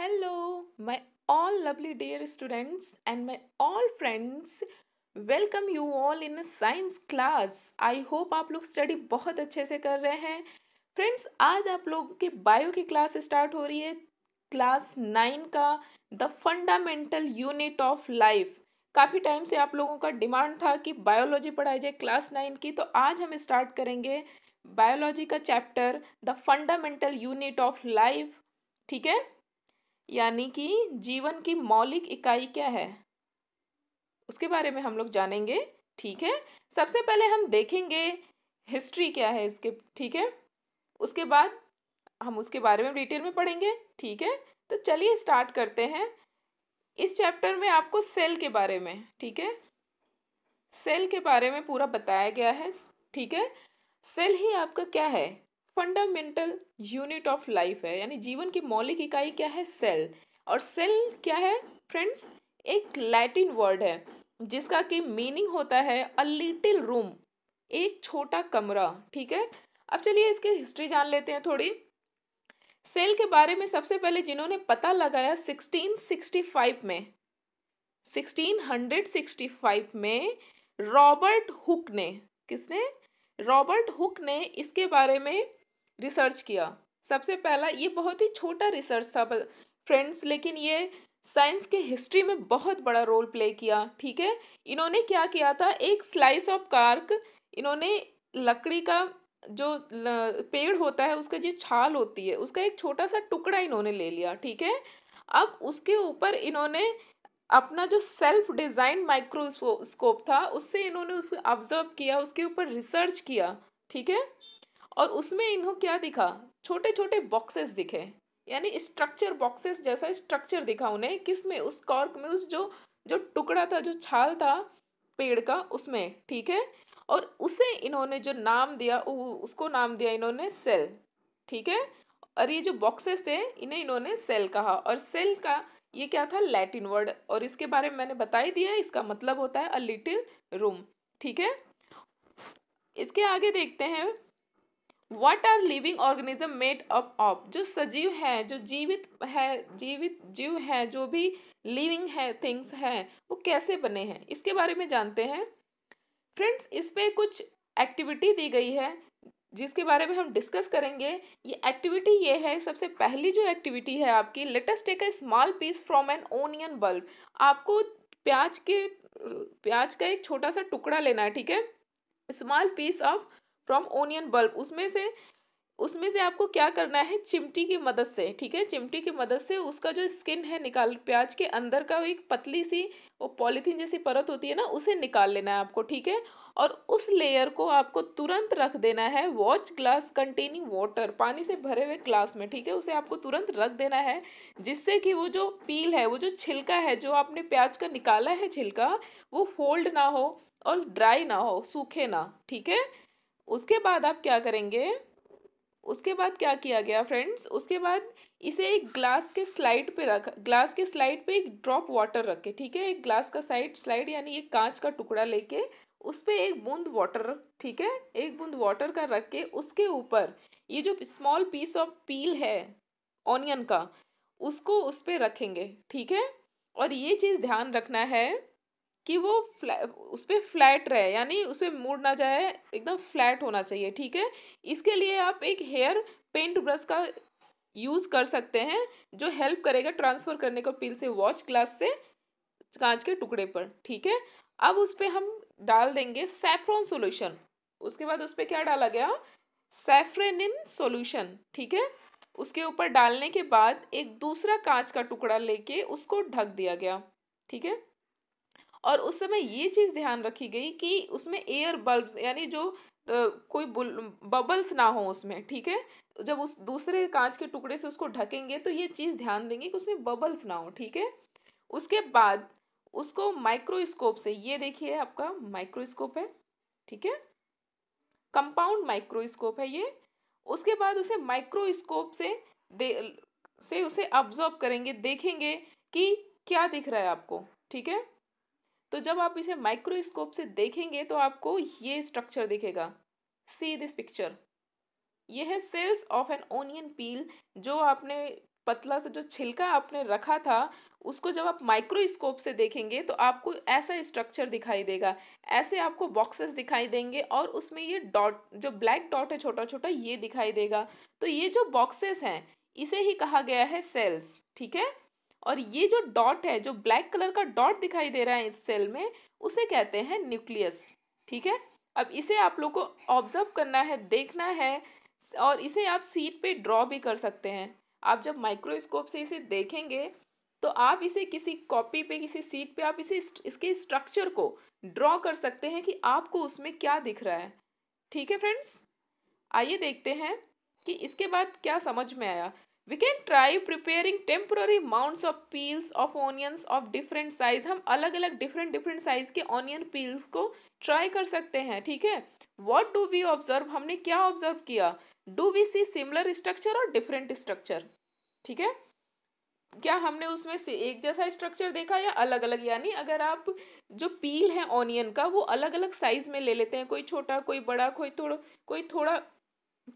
Hello my all lovely dear students and my all friends welcome you all in science class I hope आप लोग study बहुत अच्छे से कर रहे हैं फ्रेंड्स आज आप लोगों के बायो की क्लास स्टार्ट हो रही है क्लास नाइन का the fundamental unit of life काफ़ी टाइम से आप लोगों का डिमांड था कि बायोलॉजी पढ़ाई जाए क्लास नाइन की तो आज हम स्टार्ट करेंगे बायोलॉजी का chapter the fundamental unit of life ठीक है यानी कि जीवन की मौलिक इकाई क्या है उसके बारे में हम लोग जानेंगे ठीक है सबसे पहले हम देखेंगे हिस्ट्री क्या है इसके ठीक है उसके बाद हम उसके बारे में डिटेल में पढ़ेंगे ठीक है तो चलिए स्टार्ट करते हैं इस चैप्टर में आपको सेल के बारे में ठीक है सेल के बारे में पूरा बताया गया है ठीक है सेल ही आपका क्या है फंडामेंटल यूनिट ऑफ लाइफ है यानी जीवन की मौलिक इकाई क्या है सेल और सेल क्या है फ्रेंड्स एक लैटिन वर्ड है जिसका कि मीनिंग होता है अ लिटिल रूम एक छोटा कमरा ठीक है अब चलिए इसकी हिस्ट्री जान लेते हैं थोड़ी सेल के बारे में सबसे पहले जिन्होंने पता लगाया 1665 में 1665 में रॉबर्ट हुक ने किसने रॉबर्ट हुक ने इसके बारे में रिसर्च किया सबसे पहला ये बहुत ही छोटा रिसर्च था फ्रेंड्स लेकिन ये साइंस के हिस्ट्री में बहुत बड़ा रोल प्ले किया ठीक है इन्होंने क्या किया था एक स्लाइस ऑफ कार्क इन्होंने लकड़ी का जो पेड़ होता है उसका जो छाल होती है उसका एक छोटा सा टुकड़ा इन्होंने ले लिया ठीक है अब उसके ऊपर इन्होंने अपना जो सेल्फ डिज़ाइन माइक्रोस्कोप था उससे इन्होंने उसको ऑब्जर्व किया उसके ऊपर रिसर्च किया ठीक है और उसमें इन्हों क्या दिखा छोटे छोटे बॉक्सेस दिखे यानी स्ट्रक्चर बॉक्सेस जैसा स्ट्रक्चर दिखा उन्हें किस में उस कॉर्क में उस जो जो टुकड़ा था जो छाल था पेड़ का उसमें ठीक है और उसे इन्होंने जो नाम दिया उसको नाम दिया इन्होंने सेल ठीक है और ये जो बॉक्सेस थे इन्हें इन्होंने सेल कहा और सेल का ये क्या था लैटिन वर्ड और इसके बारे में मैंने बता ही दिया इसका मतलब होता है अ लिटिल रूम ठीक है इसके आगे देखते हैं what are living organism made up of जो सजीव है जो जीवित है जीवित जीव है जो भी लिविंग है थिंग्स है वो कैसे बने हैं इसके बारे में जानते हैं फ्रेंड्स इस पर कुछ एक्टिविटी दी गई है जिसके बारे में हम डिस्कस करेंगे ये एक्टिविटी ये है सबसे पहली जो एक्टिविटी है आपकी latest take a small piece from an onion bulb आपको प्याज के प्याज का एक छोटा सा टुकड़ा लेना है ठीक है small piece of from onion bulb उसमें से उसमें से आपको क्या करना है चिमटी की मदद से ठीक है चिमटी की मदद से उसका जो स्किन है निकाल प्याज के अंदर का एक पतली सी वो पॉलीथीन जैसी परत होती है ना उसे निकाल लेना है आपको ठीक है और उस लेयर को आपको तुरंत रख देना है वॉच ग्लास कंटेनिंग वाटर पानी से भरे हुए ग्लास में ठीक है उसे आपको तुरंत रख देना है जिससे कि वो जो पील है वो जो छिलका है जो आपने प्याज का निकाला है छिलका वो फोल्ड ना हो और ड्राई ना हो सूखे ना ठीक है उसके बाद आप क्या करेंगे उसके बाद क्या किया गया फ्रेंड्स उसके बाद इसे एक ग्लास के स्लाइड पे रख ग्लास के स्लाइड पे एक ड्रॉप वाटर रखे ठीक है एक ग्लास का साइड स्लाइड यानी एक कांच का टुकड़ा लेके उस पर एक बूंद वाटर ठीक है एक बूंद वाटर का रख के उसके ऊपर ये जो स्मॉल पीस ऑफ पील है ऑनियन का उसको उस पर रखेंगे ठीक है और ये चीज़ ध्यान रखना है कि वो उस पर फ्लैट रहे यानी उस पर मूड ना जाए एकदम फ्लैट होना चाहिए ठीक है इसके लिए आप एक हेयर पेंट ब्रश का यूज़ कर सकते हैं जो हेल्प करेगा ट्रांसफ़र करने को पिल से वॉच ग्लास से कांच के टुकड़े पर ठीक है अब उस पर हम डाल देंगे सैफ्रॉन सोल्यूशन उसके बाद उस पर क्या डाला गया सेफ्रेनिन सोल्यूशन ठीक है उसके ऊपर डालने के बाद एक दूसरा कांच का टुकड़ा लेके उसको ढक दिया गया ठीक है और उस समय ये चीज़ ध्यान रखी गई कि उसमें एयर बल्ब यानी जो तो कोई बबल्स ना हो उसमें ठीक है जब उस दूसरे कांच के टुकड़े से उसको ढकेंगे तो ये चीज़ ध्यान देंगे कि उसमें बबल्स ना हो ठीक है उसके बाद उसको माइक्रोस्कोप से ये देखिए आपका माइक्रोस्कोप है ठीक है कंपाउंड माइक्रोस्कोप है ये उसके बाद उसे माइक्रोस्कोप से दे से उसे ऑब्जॉर्व करेंगे देखेंगे कि क्या दिख रहा है आपको ठीक है तो जब आप इसे माइक्रोस्कोप से देखेंगे तो आपको ये स्ट्रक्चर दिखेगा सी दिस पिक्चर ये है cells of an onion peel जो आपने पतला सा जो छिलका आपने रखा था उसको जब आप माइक्रोस्कोप से देखेंगे तो आपको ऐसा स्ट्रक्चर दिखाई देगा ऐसे आपको बॉक्सेस दिखाई देंगे और उसमें ये डॉट जो ब्लैक डॉट है छोटा छोटा ये दिखाई देगा तो ये जो बॉक्सेस हैं इसे ही कहा गया है सेल्स ठीक है और ये जो डॉट है जो ब्लैक कलर का डॉट दिखाई दे रहा है इस सेल में उसे कहते हैं न्यूक्लियस ठीक है अब इसे आप लोग को ऑब्जर्व करना है देखना है और इसे आप सीट पे ड्रॉ भी कर सकते हैं आप जब माइक्रोस्कोप से इसे देखेंगे तो आप इसे किसी कॉपी पे किसी सीट पे आप इसे इसके स्ट्रक्चर को ड्रॉ कर सकते हैं कि आपको उसमें क्या दिख रहा है ठीक है फ्रेंड्स आइए देखते हैं कि इसके बाद क्या समझ में आया We can try preparing temporary mounds of peels of onions of different size. हम अलग अलग different different size के onion peels को try कर सकते हैं ठीक है What do we observe? हमने क्या observe किया Do we see similar structure or different structure? ठीक है क्या हमने उसमें से एक जैसा स्ट्रक्चर देखा या अलग अलग यानी अगर आप जो पील है ऑनियन का वो अलग अलग साइज में ले लेते हैं कोई छोटा कोई बड़ा कोई थोड़ा कोई थोड़ा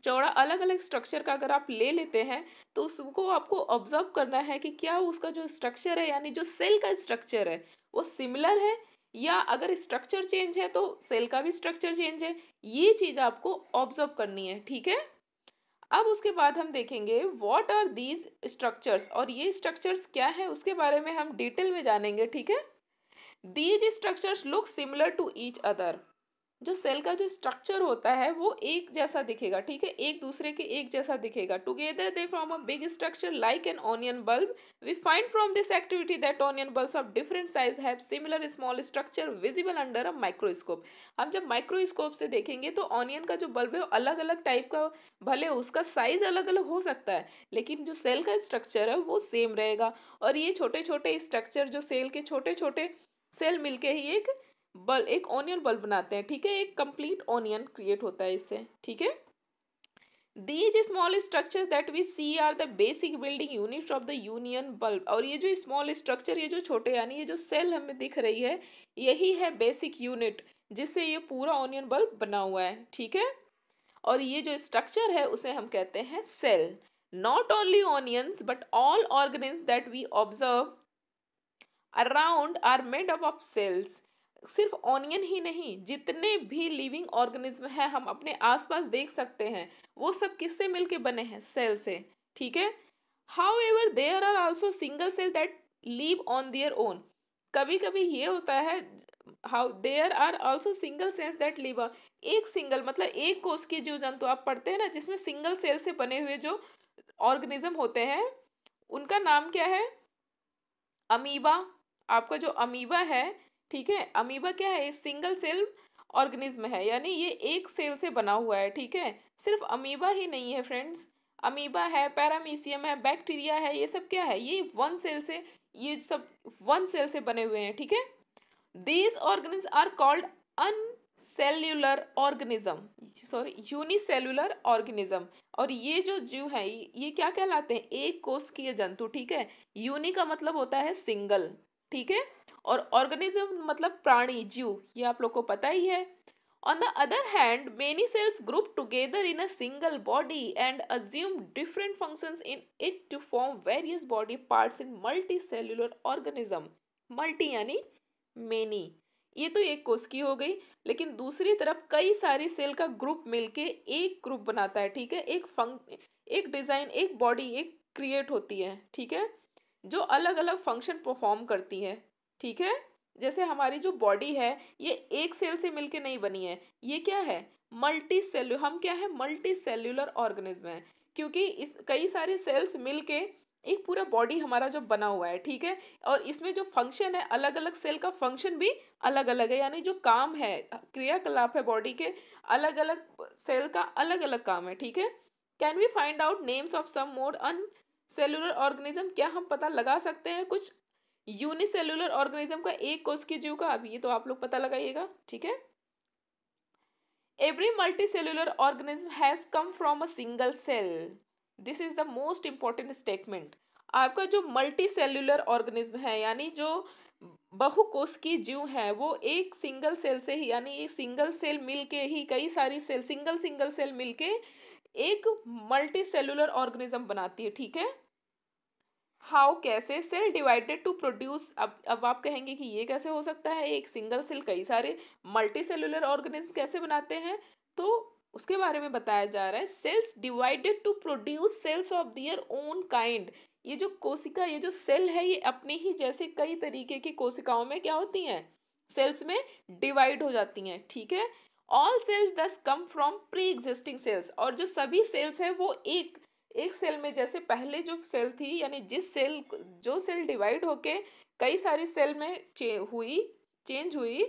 चौड़ा अलग अलग स्ट्रक्चर का अगर आप ले लेते हैं तो उसको आपको ऑब्जर्व करना है कि क्या उसका जो स्ट्रक्चर है यानी जो सेल का स्ट्रक्चर है वो सिमिलर है या अगर स्ट्रक्चर चेंज है तो सेल का भी स्ट्रक्चर चेंज है ये चीज़ आपको ऑब्जर्व करनी है ठीक है अब उसके बाद हम देखेंगे व्हाट आर दीज स्ट्रक्चर्स और ये स्ट्रक्चर्स क्या हैं उसके बारे में हम डिटेल में जानेंगे ठीक है these structures look similar to each other जो सेल का जो स्ट्रक्चर होता है वो एक जैसा दिखेगा ठीक है एक दूसरे के एक जैसा दिखेगा together they from a big structure like an onion bulb we find from this activity that onion bulbs of different size have similar small structure visible under a microscope हम जब माइक्रोस्कोप से देखेंगे तो ऑनियन का जो bulb है वो अलग अलग टाइप का भले उसका साइज अलग अलग हो सकता है लेकिन जो सेल का स्ट्रक्चर है वो सेम रहेगा और ये छोटे छोटे स्ट्रक्चर जो सेल के छोटे छोटे सेल मिलके ही एक बल्ब एक ऑनियन बल्ब बनाते हैं ठीक है एक कंप्लीट ऑनियन क्रिएट होता है इससे ठीक है these small structure that we see are the basic building unit of the onion bulb और ये जो स्मॉल स्ट्रक्चर ये जो छोटे यानी ये जो सेल हमें दिख रही है यही है बेसिक यूनिट जिससे ये पूरा ऑनियन बल्ब बना हुआ है ठीक है और ये जो स्ट्रक्चर है उसे हम कहते हैं cell not only onions but all organisms that we observe around are made up of cells सिर्फ ऑनियन ही नहीं जितने भी लिविंग ऑर्गेनिज्म हैं हम अपने आसपास देख सकते हैं वो सब किससे मिलके बने हैं सेल से ठीक है however there are also single cell that live on their own कभी कभी ये होता है how there are also single cells that live on एक सिंगल मतलब एक कोष के जीव जंतु आप पढ़ते हैं ना जिसमें सिंगल सेल से बने हुए जो ऑर्गेनिज्म होते हैं उनका नाम क्या है अमीबा आपका जो अमीबा है ठीक है अमीबा क्या है सिंगल सेल ऑर्गेनिज्म है यानी ये एक सेल से बना हुआ है ठीक है सिर्फ अमीबा ही नहीं है फ्रेंड्स अमीबा है पैरामीसियम है बैक्टीरिया है ये सब क्या है ये वन सेल से ये सब वन सेल से बने हुए हैं ठीक है these organisms are called unicellular organism sorry unicellular organism और ये जो जीव है ये क्या कहलाते हैं एक कोष के जंतु ठीक है यूनि का मतलब होता है सिंगल ठीक है और ऑर्गेनिज्म मतलब प्राणी जीव ये आप लोग को पता ही है on the other hand many cells group together in a single body and assume different function in it to form various body part in multicellular organism multi यानी मेनी ये तो एक कोस की हो गई लेकिन दूसरी तरफ कई सारी सेल का ग्रुप मिलके एक ग्रुप बनाता है ठीक है एक फंक् एक डिज़ाइन एक बॉडी एक क्रिएट होती है ठीक है जो अलग अलग फंक्शन परफॉर्म करती हैं ठीक है जैसे हमारी जो बॉडी है ये एक सेल से मिलके नहीं बनी है ये क्या है मल्टी सेल्यू हम क्या है मल्टी सेल्यूलर ऑर्गेनिज्म है क्योंकि इस कई सारी सेल्स मिलके एक पूरा बॉडी हमारा जो बना हुआ है ठीक है और इसमें जो फंक्शन है अलग अलग सेल का फंक्शन भी अलग अलग है यानी जो काम है क्रियाकलाप है बॉडी के अलग अलग सेल का अलग अलग काम है ठीक है can we find out names of some more unicellular organism क्या हम पता लगा सकते हैं कुछ यूनिसेलुलर ऑर्गेनिज्म का एक के जीव का अब ये तो आप लोग पता लगाइएगा ठीक है every multicellular organism has come from a single cell this is the most important statement आपका जो मल्टी सेलुलर ऑर्गेनिज्म है यानी जो बहु की जीव है वो एक सिंगल सेल से ही यानी एक सिंगल सेल मिल के ही कई सारी सेल सिंगल सिंगल सेल मिल के एक मल्टी सेलुलर ऑर्गेनिज्म बनाती है ठीक है हाउ कैसे सेल डिवाइडेड टू प्रोड्यूस अब अब आप कहेंगे कि ये कैसे हो सकता है एक सिंगल सेल कई सारे मल्टी सेलुलर ऑर्गेनिज्म कैसे बनाते हैं तो उसके बारे में बताया जा रहा है cells divided to produce cells of their own kind ये जो कोशिका ये जो सेल है ये अपने ही जैसे कई तरीके की कोशिकाओं में क्या होती हैं सेल्स में डिवाइड हो जाती हैं ठीक है all cells thus come from pre existing cells और जो सभी सेल्स हैं वो एक एक सेल में जैसे पहले जो सेल थी यानी जिस सेल जो सेल डिवाइड होके कई सारी सेल में चे हुई चेंज हुई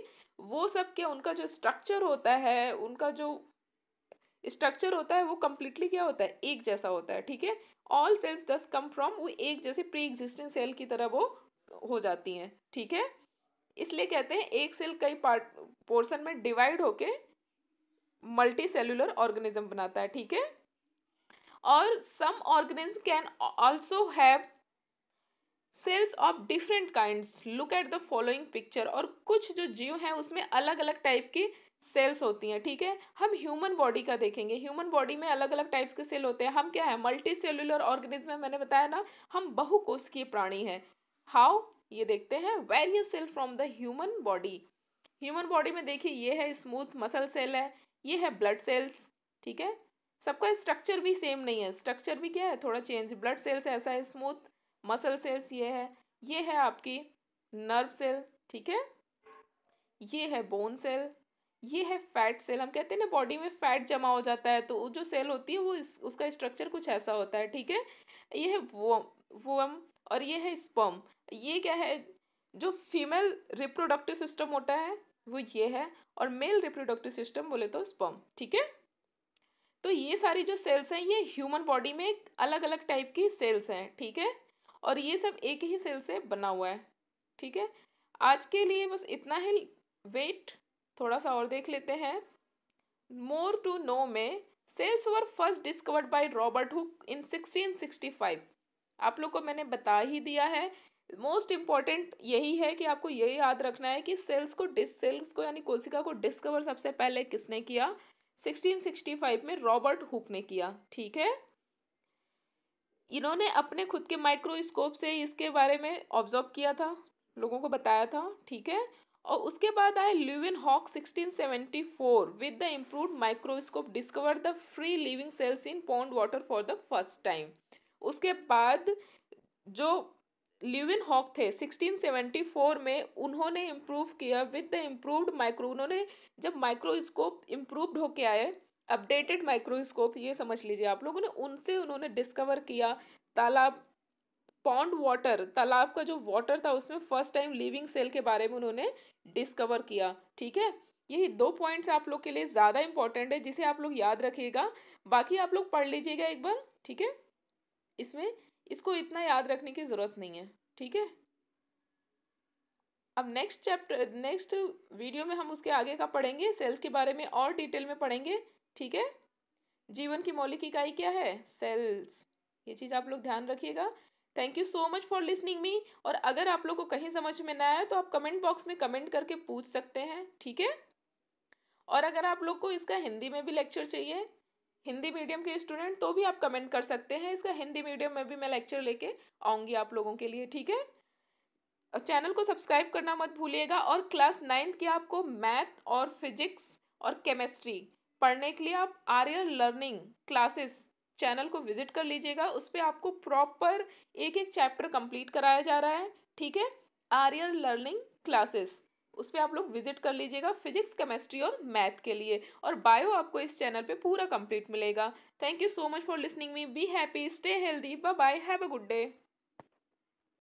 वो सब के उनका जो स्ट्रक्चर होता है उनका जो स्ट्रक्चर होता है वो कम्प्लीटली क्या होता है एक जैसा होता है ठीक है all cells thus come from वो एक जैसे प्री एग्जिस्टिंग सेल की तरह वो हो जाती हैं ठीक है इसलिए कहते हैं एक सेल कई पार्ट पोर्सन में डिवाइड होके मल्टी सेलुलर ऑर्गेनिज्म बनाता है ठीक है और some organism can also have cells of different kinds look at the following picture और कुछ जो जीव हैं उसमें अलग अलग टाइप की सेल्स होती हैं ठीक है हम ह्यूमन बॉडी का देखेंगे ह्यूमन बॉडी में अलग अलग टाइप्स के सेल होते हैं हम क्या है मल्टी सेलुलर ऑर्गेनिज्म में मैंने बताया ना हम बहुकोशिकीय प्राणी हैं हाउ ये देखते हैं various cell from the human body human body में देखिए ये है स्मूथ मसल सेल है ये है ब्लड सेल्स ठीक है सबका स्ट्रक्चर भी सेम नहीं है स्ट्रक्चर भी क्या है थोड़ा चेंज ब्लड सेल्स ऐसा है स्मूथ मसल सेल्स ये है ये है आपकी नर्व सेल ठीक है ये है बोन सेल ये है फैट सेल हम कहते हैं ना बॉडी में फैट जमा हो जाता है तो जो सेल होती है वो इस, उसका स्ट्रक्चर कुछ ऐसा होता है ठीक है ये है वो वोम और ये है स्पम ये क्या है जो फीमेल रिप्रोडक्टिव सिस्टम होता है वो ये है और मेल रिप्रोडक्टिव सिस्टम बोले तो स्पम ठीक है तो ये सारी जो सेल्स हैं ये ह्यूमन बॉडी में अलग अलग टाइप की सेल्स हैं ठीक है और ये सब एक ही सेल से बना हुआ है ठीक है आज के लिए बस इतना ही वेट थोड़ा सा और देख लेते हैं मोर टू नो में cells were first discovered by Robert Hooke in 1665 आप लोग को मैंने बता ही दिया है मोस्ट इम्पॉर्टेंट यही है कि आपको यही याद रखना है कि सेल्स को डिस सेल्स को यानी कोशिका को डिस्कवर सबसे पहले किसने किया 1665 में रॉबर्ट हुक ने किया ठीक है इन्होंने अपने खुद के माइक्रोस्कोप से इसके बारे में ऑब्जर्व किया था लोगों को बताया था ठीक है और उसके बाद आए Leeuwenhoek 1674 with the improve microscope discover the free living cells in pond water for the first time उसके बाद जो ल्यूविन हॉक थे 1674 में उन्होंने इम्प्रूव किया विद द इम्प्रूवड माइक्रो उन्होंने जब माइक्रोस्कोप इम्प्रूवड होके आए अपडेटेड माइक्रोस्कोप ये समझ लीजिए आप लोगों ने उनसे उन्होंने डिस्कवर किया तालाब पॉन्ड वाटर तालाब का जो वाटर था उसमें फर्स्ट टाइम लिविंग सेल के बारे में उन्होंने डिस्कवर किया ठीक है यही दो पॉइंट्स आप लोग के लिए ज़्यादा इंपॉर्टेंट है जिसे आप लोग याद रखिएगा बाकी आप लोग पढ़ लीजिएगा एक बार ठीक है इसमें इसको इतना याद रखने की ज़रूरत नहीं है ठीक है अब नेक्स्ट चैप्टर नेक्स्ट वीडियो में हम उसके आगे का पढ़ेंगे सेल के बारे में और डिटेल में पढ़ेंगे ठीक है जीवन की मौलिक इकाई क्या है सेल्स ये चीज़ आप लोग ध्यान रखिएगा thank you so much for listening me और अगर आप लोग को कहीं समझ में ना आया तो आप कमेंट बॉक्स में कमेंट करके पूछ सकते हैं ठीक है और अगर आप लोग को इसका हिंदी में भी लेक्चर चाहिए हिंदी मीडियम के स्टूडेंट तो भी आप कमेंट कर सकते हैं इसका हिंदी मीडियम में भी मैं लेक्चर लेके आऊँगी आप लोगों के लिए ठीक है और चैनल को सब्सक्राइब करना मत भूलिएगा और क्लास नाइन्थ के आपको मैथ और फिजिक्स और केमिस्ट्री पढ़ने के लिए आप आर्यर लर्निंग क्लासेस चैनल को विजिट कर लीजिएगा उस पर आपको प्रॉपर एक एक चैप्टर कंप्लीट कराया जा रहा है ठीक है आर्यर लर्निंग क्लासेस उस पर आप लोग विजिट कर लीजिएगा फिजिक्स केमिस्ट्री और मैथ के लिए और बायो आपको इस चैनल पे पूरा कंप्लीट मिलेगा thank you so much for listening me be happy stay healthy bye bye have a good day